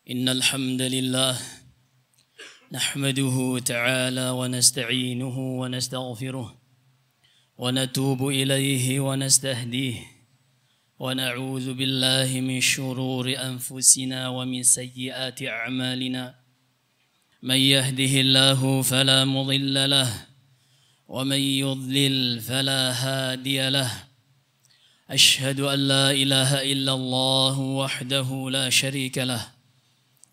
إن الحمد لله نحمده تعالى ونستعينه ونستغفره ونتوب إليه ونستهديه ونعوذ بالله من شرور أنفسنا ومن سيئات أعمالنا من يهده الله فلا مضل له ومن يضلل فلا هادي له أشهد أن لا إله إلا الله وحده لا شريك له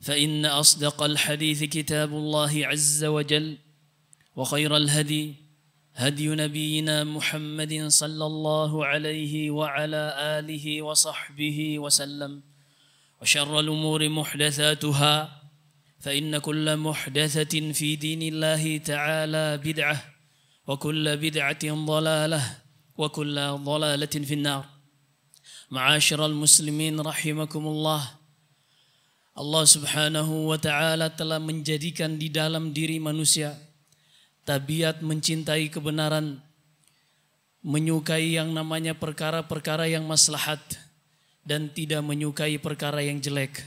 فإن أصدق الحديث كتاب الله عز وجل وخير الهدي هدي نبينا محمد صلى الله عليه وعلى آله وصحبه وسلم وشر الأمور محدثاتها فإن كل محدثة في دين الله تعالى بدعة وكل بدعة ضلالة وكل ضلالة في النار معاشر المسلمين رحمكم الله Allah Subhanahu wa taala telah menjadikan di dalam diri manusia tabiat mencintai kebenaran, menyukai yang namanya perkara-perkara yang maslahat dan tidak menyukai perkara yang jelek.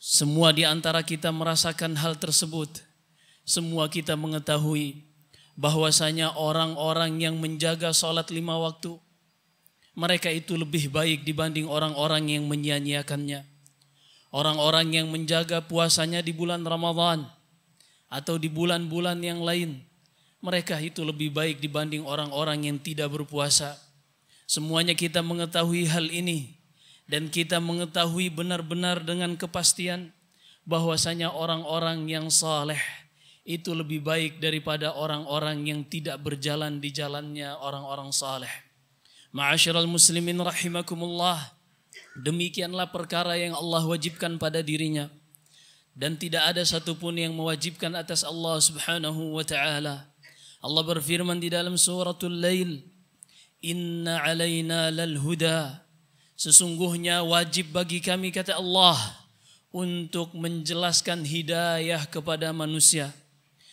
Semua di antara kita merasakan hal tersebut. Semua kita mengetahui bahwasanya orang-orang yang menjaga sholat lima waktu, mereka itu lebih baik dibanding orang-orang yang menyia-nyiakannya orang-orang yang menjaga puasanya di bulan Ramadhan atau di bulan-bulan yang lain. Mereka itu lebih baik dibanding orang-orang yang tidak berpuasa. Semuanya kita mengetahui hal ini dan kita mengetahui benar-benar dengan kepastian bahwasanya orang-orang yang saleh itu lebih baik daripada orang-orang yang tidak berjalan di jalannya orang-orang saleh. Ma'asyiral muslimin rahimakumullah. Demikianlah perkara yang Allah wajibkan pada dirinya dan tidak ada satupun yang mewajibkan atas Allah Subhanahu wa taala. Allah berfirman di dalam suratul Lail, "Inna 'alaina lal huda." Sesungguhnya wajib bagi kami kata Allah untuk menjelaskan hidayah kepada manusia.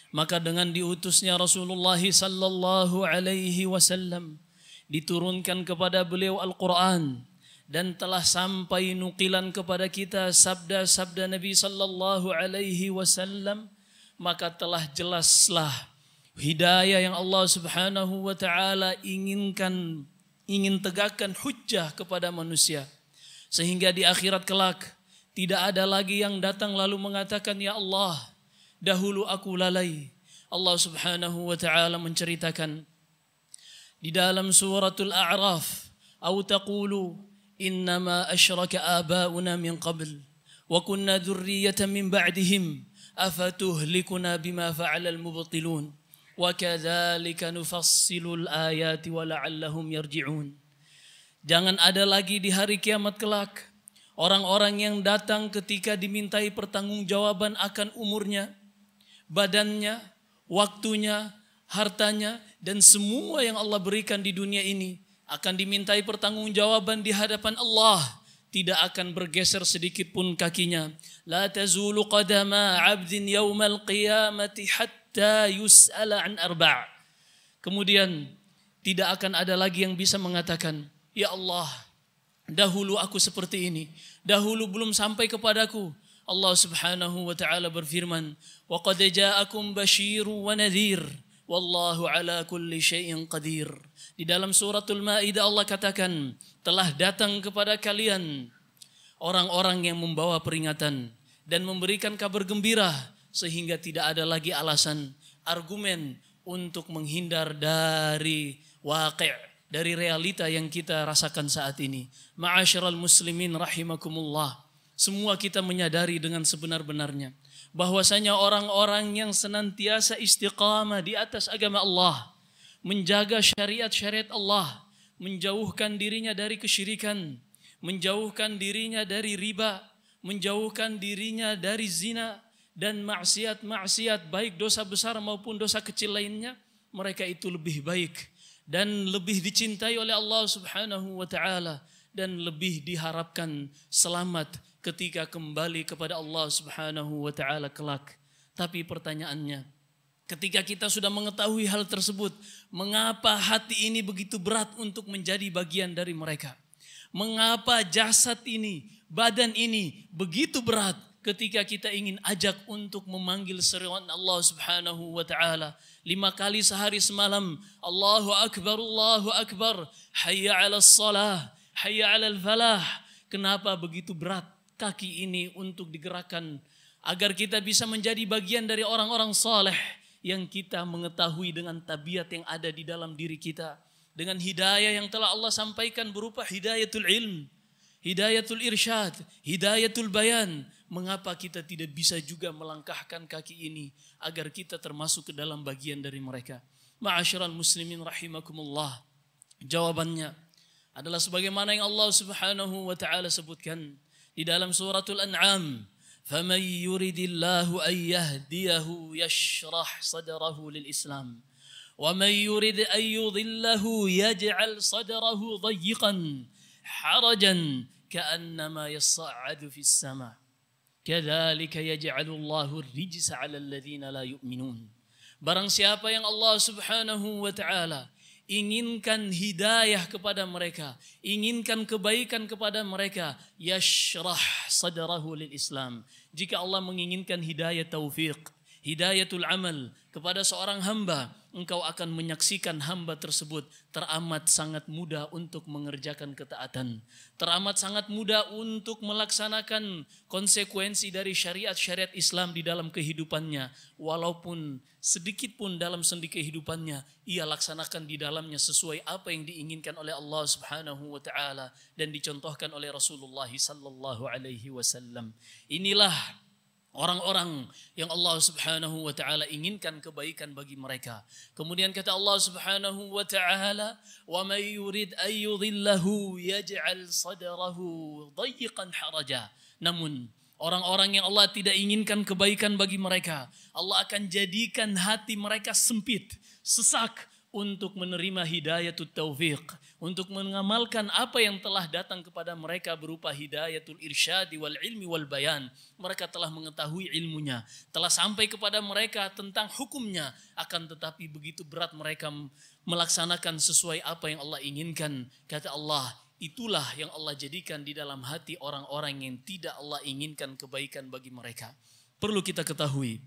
Maka dengan diutusnya Rasulullah sallallahu alaihi wasallam diturunkan kepada beliau Al-Qur'an. dan telah sampai nukilan kepada kita sabda-sabda Nabi sallallahu alaihi wasallam maka telah jelaslah hidayah yang Allah Subhanahu wa taala inginkan ingin tegakkan hujjah kepada manusia sehingga di akhirat kelak tidak ada lagi yang datang lalu mengatakan ya Allah dahulu aku lalai Allah Subhanahu wa taala menceritakan di dalam suratul A'raf atau taqulu إنما أشرك آباؤنا من قبل وكنا ذرية من بعدهم أفتهلكنا بما فعل المبطلون وكذلك نفصل الآيات ولعلهم يرجعون Jangan ada lagi di hari kiamat kelak orang-orang yang datang ketika dimintai pertanggungjawaban akan umurnya, badannya, waktunya, hartanya dan semua yang Allah berikan di dunia ini akan dimintai pertanggungjawaban di hadapan Allah tidak akan bergeser sedikit pun kakinya la tazulu qadama 'abdin yaumal qiyamati hatta yus'ala an arba' kemudian tidak akan ada lagi yang bisa mengatakan ya Allah dahulu aku seperti ini dahulu belum sampai kepadaku Allah Subhanahu wa taala berfirman wa qad ja'akum basyirun wa nadhir Wallahu ala kulli syai'in qadir. Di dalam suratul Maidah Allah katakan, telah datang kepada kalian orang-orang yang membawa peringatan dan memberikan kabar gembira sehingga tidak ada lagi alasan argumen untuk menghindar dari waqi' dari realita yang kita rasakan saat ini. Ma'asyiral muslimin rahimakumullah. Semua kita menyadari dengan sebenar-benarnya bahwasanya orang-orang yang senantiasa istiqamah di atas agama Allah, menjaga syariat-syariat Allah, menjauhkan dirinya dari kesyirikan, menjauhkan dirinya dari riba, menjauhkan dirinya dari zina dan maksiat-maksiat baik dosa besar maupun dosa kecil lainnya, mereka itu lebih baik dan lebih dicintai oleh Allah Subhanahu wa taala dan lebih diharapkan selamat ketika kembali kepada Allah Subhanahu wa taala kelak. Tapi pertanyaannya, ketika kita sudah mengetahui hal tersebut, mengapa hati ini begitu berat untuk menjadi bagian dari mereka? Mengapa jasad ini, badan ini begitu berat ketika kita ingin ajak untuk memanggil seruan Allah Subhanahu wa taala lima kali sehari semalam Allahu akbar Allahu akbar hayya 'alas salah hayya 'alal falah kenapa begitu berat kaki ini untuk digerakkan agar kita bisa menjadi bagian dari orang-orang saleh yang kita mengetahui dengan tabiat yang ada di dalam diri kita dengan hidayah yang telah Allah sampaikan berupa hidayatul ilm hidayatul irsyad hidayatul bayan mengapa kita tidak bisa juga melangkahkan kaki ini agar kita termasuk ke dalam bagian dari mereka ma'asyiral muslimin rahimakumullah jawabannya adalah sebagaimana yang Allah Subhanahu wa taala sebutkan di dalam suratul An'am, "Faman yuridillahu an yahdiyahu yashrah sadrahu lil Islam." ومن يرد أن يضله يجعل صدره ضيقا حرجا كأنما يصعد في السماء كذلك يجعل الله الرجس على الذين لا يؤمنون Barang siapa yang Allah subhanahu wa ta'ala inginkan hidayah kepada mereka, inginkan kebaikan kepada mereka, yashrah sadrahu lil Islam. Jika Allah menginginkan hidayah taufiq, hidayatul amal kepada seorang hamba, engkau akan menyaksikan hamba tersebut teramat sangat mudah untuk mengerjakan ketaatan, teramat sangat mudah untuk melaksanakan konsekuensi dari syariat-syariat Islam di dalam kehidupannya, walaupun sedikit pun dalam sendi kehidupannya ia laksanakan di dalamnya sesuai apa yang diinginkan oleh Allah Subhanahu wa taala dan dicontohkan oleh Rasulullah sallallahu alaihi wasallam. Inilah Orang-orang yang Allah subhanahu wa ta'ala inginkan kebaikan bagi mereka. Kemudian kata Allah subhanahu wa ta'ala, وَمَنْ yurid أَنْ يُضِلَّهُ يَجْعَلْ صَدَرَهُ ضَيِّقًا حَرَجًا Namun, orang-orang yang Allah tidak inginkan kebaikan bagi mereka, Allah akan jadikan hati mereka sempit, sesak, untuk menerima hidayatul taufiq, untuk mengamalkan apa yang telah datang kepada mereka berupa hidayatul irsyadi wal ilmi wal bayan. Mereka telah mengetahui ilmunya, telah sampai kepada mereka tentang hukumnya, akan tetapi begitu berat mereka melaksanakan sesuai apa yang Allah inginkan. Kata Allah, itulah yang Allah jadikan di dalam hati orang-orang yang tidak Allah inginkan kebaikan bagi mereka. Perlu kita ketahui.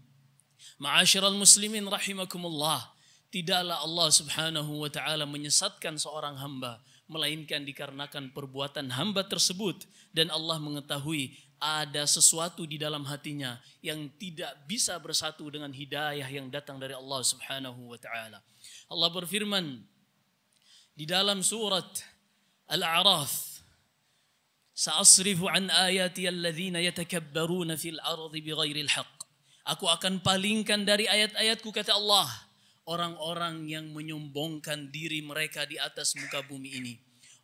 Ma'asyiral muslimin rahimakumullah Tidaklah Allah Subhanahu wa taala menyesatkan seorang hamba melainkan dikarenakan perbuatan hamba tersebut dan Allah mengetahui ada sesuatu di dalam hatinya yang tidak bisa bersatu dengan hidayah yang datang dari Allah Subhanahu wa taala. Allah berfirman di dalam surat Al-A'raf Sa'asrifu an ayati alladhina yatakabbaruna fil ardi bighairil haqq. Aku akan palingkan dari ayat-ayatku kata Allah orang-orang yang menyombongkan diri mereka di atas muka bumi ini.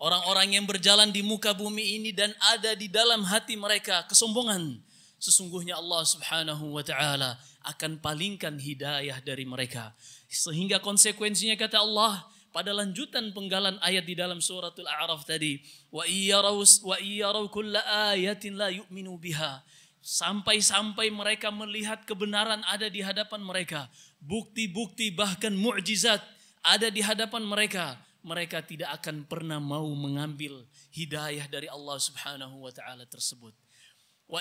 Orang-orang yang berjalan di muka bumi ini dan ada di dalam hati mereka kesombongan. Sesungguhnya Allah subhanahu wa ta'ala akan palingkan hidayah dari mereka. Sehingga konsekuensinya kata Allah, pada lanjutan penggalan ayat di dalam suratul A'raf tadi wa iya wa iya ayatin la yu'minu biha Sampai-sampai mereka melihat kebenaran ada di hadapan mereka. Bukti-bukti bahkan mujizat ada di hadapan mereka. Mereka tidak akan pernah mau mengambil hidayah dari Allah Subhanahu wa taala tersebut. Wa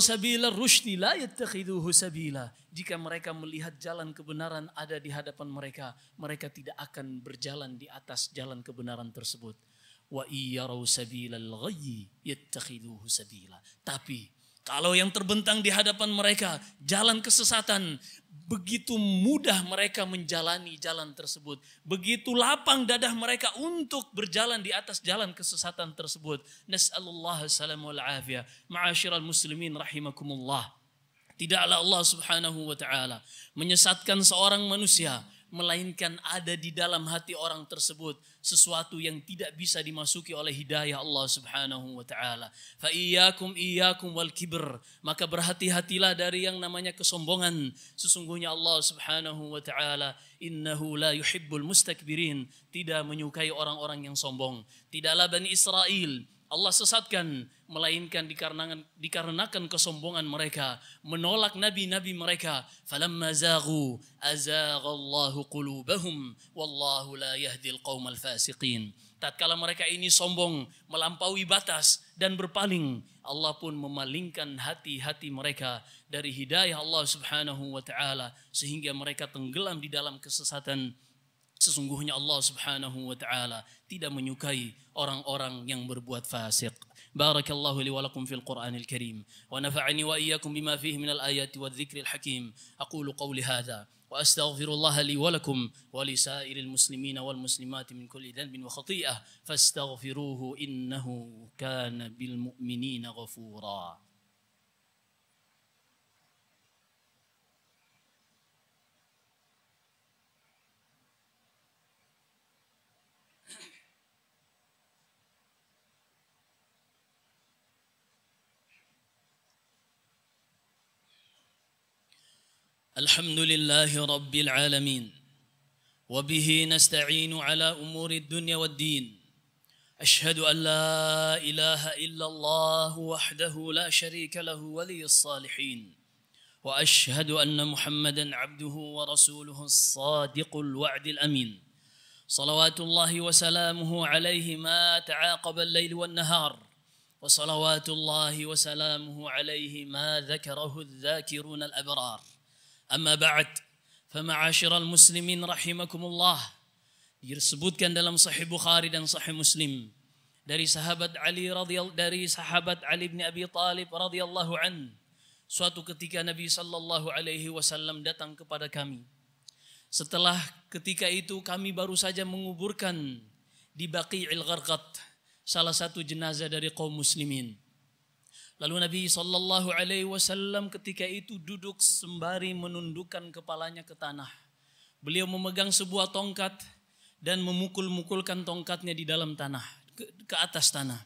sabila la sabila. Jika mereka melihat jalan kebenaran ada di hadapan mereka, mereka tidak akan berjalan di atas jalan kebenaran tersebut. Wa ghayyi yattakhiduhu sabila. Tapi kalau yang terbentang di hadapan mereka, jalan kesesatan, begitu mudah mereka menjalani jalan tersebut. Begitu lapang dadah mereka untuk berjalan di atas jalan kesesatan tersebut. Nas'alullah salamu al muslimin rahimakumullah. Tidaklah Allah subhanahu wa ta'ala menyesatkan seorang manusia melainkan ada di dalam hati orang tersebut sesuatu yang tidak bisa dimasuki oleh hidayah Allah Subhanahu wa taala. Fa iyyakum iyyakum wal kibr, maka berhati-hatilah dari yang namanya kesombongan. Sesungguhnya Allah Subhanahu wa taala innahu la yuhibbul mustakbirin, tidak menyukai orang-orang yang sombong. Tidaklah Bani Israel Allah sesatkan melainkan dikarenakan dikarenakan kesombongan mereka menolak nabi-nabi mereka falamma zaghu azaghallahu qulubahum wallahu la yahdil qaumal fasiqin tatkala mereka ini sombong melampaui batas dan berpaling Allah pun memalingkan hati-hati mereka dari hidayah Allah Subhanahu wa taala sehingga mereka tenggelam di dalam kesesatan Sesungguhnya Allah Subhanahu wa taala tidak menyukai orang-orang yang berbuat fasik. Barakallahu li fil Qur'anil Karim wa wa iyyakum bima fihi minal ayati wadh-dhikril hakim. Aqulu qawli hadha wa astaghfirullaha wa lakum wa li sa'iril wal muslimat min kulli wa khati'ah fastaghfiruhu innahu kana bil الحمد لله رب العالمين وبه نستعين على امور الدنيا والدين اشهد ان لا اله الا الله وحده لا شريك له ولي الصالحين واشهد ان محمدا عبده ورسوله الصادق الوعد الامين صلوات الله وسلامه عليه ما تعاقب الليل والنهار وصلوات الله وسلامه عليه ما ذكره الذاكرون الابرار Amma ba'd. Fama'asyiral muslimin rahimakumullah. Disebutkan dalam Sahih Bukhari dan Sahih Muslim dari sahabat Ali radhiyallahu dari sahabat Ali bin Abi رضي radhiyallahu عنه suatu ketika Nabi sallallahu alaihi wasallam datang kepada kami. Setelah ketika itu kami baru saja menguburkan di Baqi'il Gharqat salah satu jenazah dari kaum muslimin. Lalu Nabi Shallallahu Alaihi Wasallam ketika itu duduk sembari menundukkan kepalanya ke tanah. Beliau memegang sebuah tongkat dan memukul-mukulkan tongkatnya di dalam tanah, ke, atas tanah.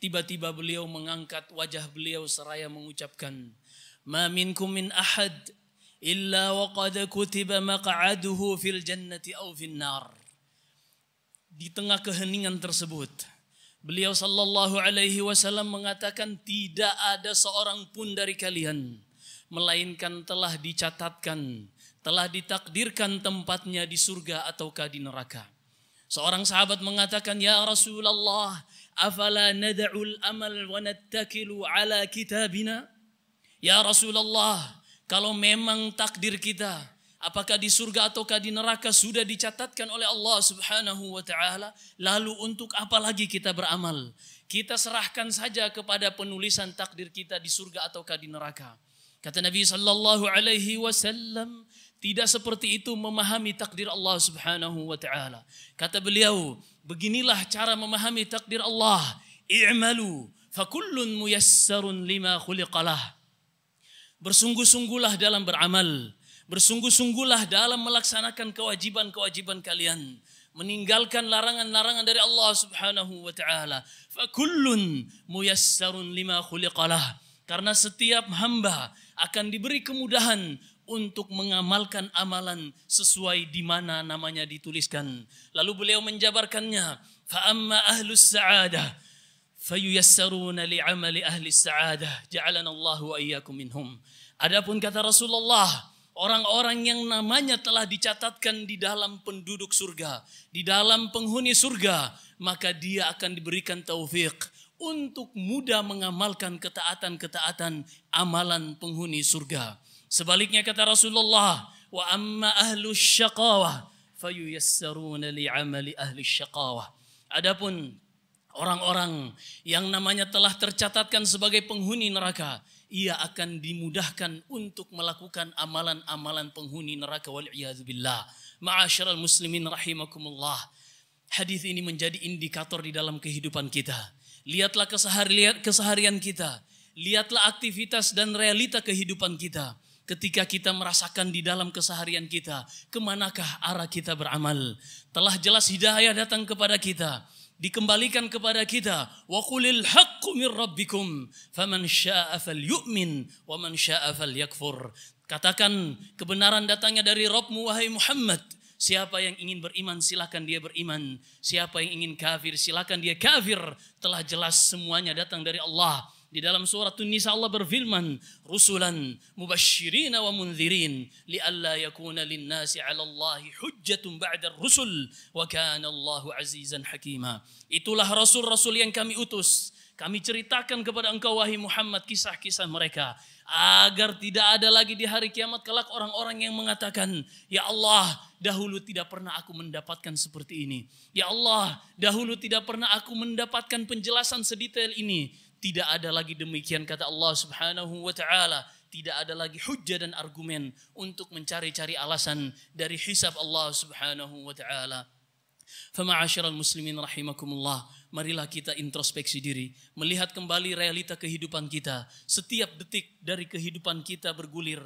Tiba-tiba beliau mengangkat wajah beliau seraya mengucapkan, "Ma minkum min ahad illa wa qad kutiba maq'aduhu fil jannati aw fil nar." Di tengah keheningan tersebut, Beliau sallallahu alaihi wasallam mengatakan tidak ada seorang pun dari kalian melainkan telah dicatatkan, telah ditakdirkan tempatnya di surga ataukah di neraka. Seorang sahabat mengatakan, "Ya Rasulullah, afala nad'ul amal wa nattakilu ala kitabina?" Ya Rasulullah, kalau memang takdir kita apakah di surga ataukah di neraka sudah dicatatkan oleh Allah Subhanahu wa taala. Lalu untuk apa lagi kita beramal? Kita serahkan saja kepada penulisan takdir kita di surga ataukah di neraka. Kata Nabi sallallahu alaihi wasallam, tidak seperti itu memahami takdir Allah Subhanahu wa taala. Kata beliau, beginilah cara memahami takdir Allah. I'malu fakullun muyassarun lima khuliqalah. Bersungguh-sungguhlah dalam beramal Bersungguh-sungguhlah dalam melaksanakan kewajiban-kewajiban kalian. Meninggalkan larangan-larangan dari Allah subhanahu wa ta'ala. Fakullun muyassarun lima khuliqalah. Karena setiap hamba akan diberi kemudahan untuk mengamalkan amalan sesuai di mana namanya dituliskan. Lalu beliau menjabarkannya. Fa'amma ahlus sa'adah. Fayuyassaruna li'amali ahli sa'adah. Ja'alana Allah wa minhum. Adapun kata Rasulullah orang-orang yang namanya telah dicatatkan di dalam penduduk surga, di dalam penghuni surga, maka dia akan diberikan taufik untuk mudah mengamalkan ketaatan-ketaatan amalan penghuni surga. Sebaliknya kata Rasulullah, wa amma ahlu syaqawah fayuyassaruna li'amali ahli syaqawah. Adapun orang-orang yang namanya telah tercatatkan sebagai penghuni neraka, ia akan dimudahkan untuk melakukan amalan-amalan penghuni neraka wal iazubillah. Ma'asyiral muslimin rahimakumullah. Hadis ini menjadi indikator di dalam kehidupan kita. Lihatlah keseharian, keseharian kita. Lihatlah aktivitas dan realita kehidupan kita. Ketika kita merasakan di dalam keseharian kita, kemanakah arah kita beramal? Telah jelas hidayah datang kepada kita dikembalikan kepada kita wa qulil haqqu mir rabbikum faman syaa'a falyu'min wa man syaa'a falyakfur katakan kebenaran datangnya dari Rabbmu wahai Muhammad Siapa yang ingin beriman silakan dia beriman. Siapa yang ingin kafir silakan dia kafir. Telah jelas semuanya datang dari Allah. Di dalam surat An-Nisa Allah berfirman, "Rusulan mubasysyirin wa mundzirin li'alla yakuna lin-nasi 'ala Allahi hujjatun ba'da ar-rusul wa kana Allahu 'azizan hakima." Itulah rasul-rasul yang kami utus. Kami ceritakan kepada engkau wahai Muhammad kisah-kisah mereka agar tidak ada lagi di hari kiamat kelak orang-orang yang mengatakan, "Ya Allah, dahulu tidak pernah aku mendapatkan seperti ini. Ya Allah, dahulu tidak pernah aku mendapatkan penjelasan sedetail ini." Tidak ada lagi demikian kata Allah Subhanahu wa taala. Tidak ada lagi hujah dan argumen untuk mencari-cari alasan dari hisab Allah Subhanahu wa taala. Fama'asyiral muslimin rahimakumullah, marilah kita introspeksi diri, melihat kembali realita kehidupan kita. Setiap detik dari kehidupan kita bergulir.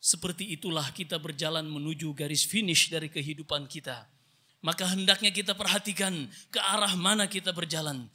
Seperti itulah kita berjalan menuju garis finish dari kehidupan kita. Maka hendaknya kita perhatikan ke arah mana kita berjalan.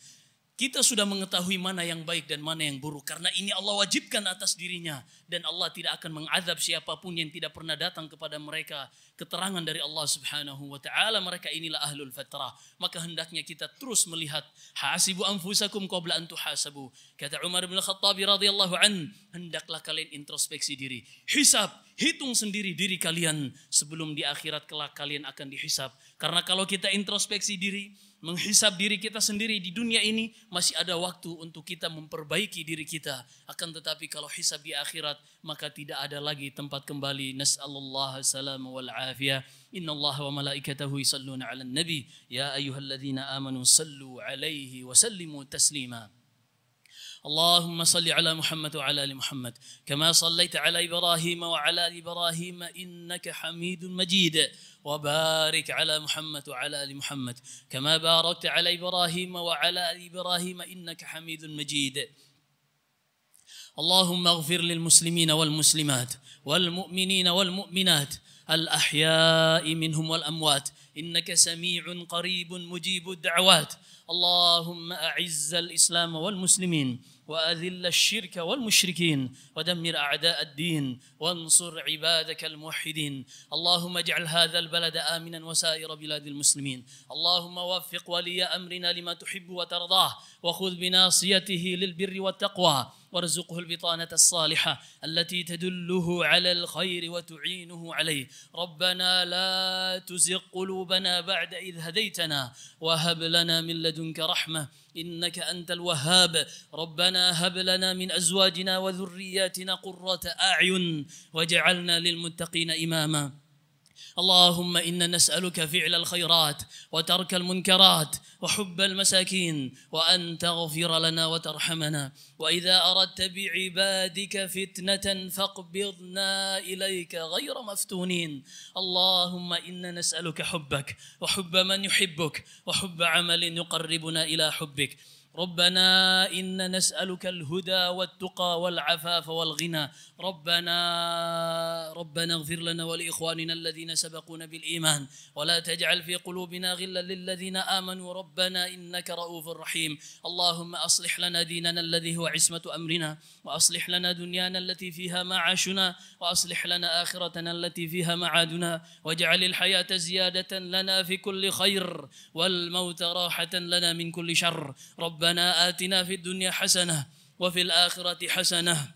Kita sudah mengetahui mana yang baik dan mana yang buruk. Karena ini Allah wajibkan atas dirinya. Dan Allah tidak akan mengadab siapapun yang tidak pernah datang kepada mereka. Keterangan dari Allah subhanahu wa ta'ala. Mereka inilah ahlul fatrah. Maka hendaknya kita terus melihat. Hasibu anfusakum qabla antuhasabu. Kata Umar bin Khattabi radhiyallahu an. Hendaklah kalian introspeksi diri. hisap Hitung sendiri diri kalian. Sebelum di akhirat kelak kalian akan dihisap Karena kalau kita introspeksi diri menghisap diri kita sendiri di dunia ini masih ada waktu untuk kita memperbaiki diri kita akan tetapi kalau hisab di akhirat maka tidak ada lagi tempat kembali nasallallahu salam wal afiyah innallaha wa malaikatahu yusalluna 'alan nabi ya ayyuhalladzina amanu sallu 'alaihi wa sallimu taslima اللهم صل على محمد وعلى ال محمد كما صليت على ابراهيم وعلى ال ابراهيم انك حميد مجيد وبارك على محمد وعلى ال محمد كما باركت على ابراهيم وعلى ال ابراهيم انك حميد مجيد اللهم اغفر للمسلمين والمسلمات والمؤمنين والمؤمنات الاحياء منهم والاموات إنك سميع قريب مجيب الدعوات اللهم أعز الإسلام والمسلمين وأذل الشرك والمشركين ودمر أعداء الدين وانصر عبادك الموحدين اللهم اجعل هذا البلد آمنا وسائر بلاد المسلمين اللهم وفق ولي أمرنا لما تحب وترضاه وخذ بناصيته للبر والتقوى وارزقه البطانة الصالحة التي تدله على الخير وتعينه عليه ربنا لا تزغ قلوبنا بعد إذ هديتنا وهب لنا من لدنك رحمة إنك أنت الوهاب ربنا هب لنا من أزواجنا وذرياتنا قرة أعين واجعلنا للمتقين إماماً اللهم إنا نسألك فعل الخيرات وترك المنكرات وحب المساكين وأن تغفر لنا وترحمنا وإذا أردت بعبادك فتنة فاقبضنا إليك غير مفتونين اللهم إنا نسألك حبك وحب من يحبك وحب عمل يقربنا إلى حبك ربنا إنا نسألك الهدى والتقى والعفاف والغنى ربنا ربنا اغفر لنا ولإخواننا الذين سبقونا بالإيمان ولا تجعل في قلوبنا غلا للذين آمنوا ربنا إنك رؤوف رحيم اللهم أصلح لنا ديننا الذي هو عصمة أمرنا وأصلح لنا دنيانا التي فيها معاشنا وأصلح لنا آخرتنا التي فيها معادنا واجعل الحياة زيادة لنا في كل خير والموت راحة لنا من كل شر رب ربنا آتنا في الدنيا حسنة وفي الآخرة حسنة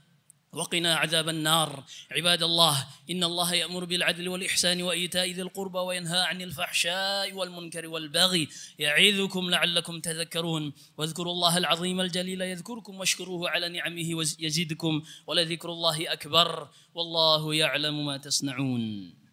وقنا عذاب النار عباد الله إن الله يأمر بالعدل والإحسان وإيتاء ذي القربى وينهى عن الفحشاء والمنكر والبغي يعظكم لعلكم تذكرون واذكروا الله العظيم الجليل يذكركم واشكروه على نعمه يزدكم ولذكر الله أكبر والله يعلم ما تصنعون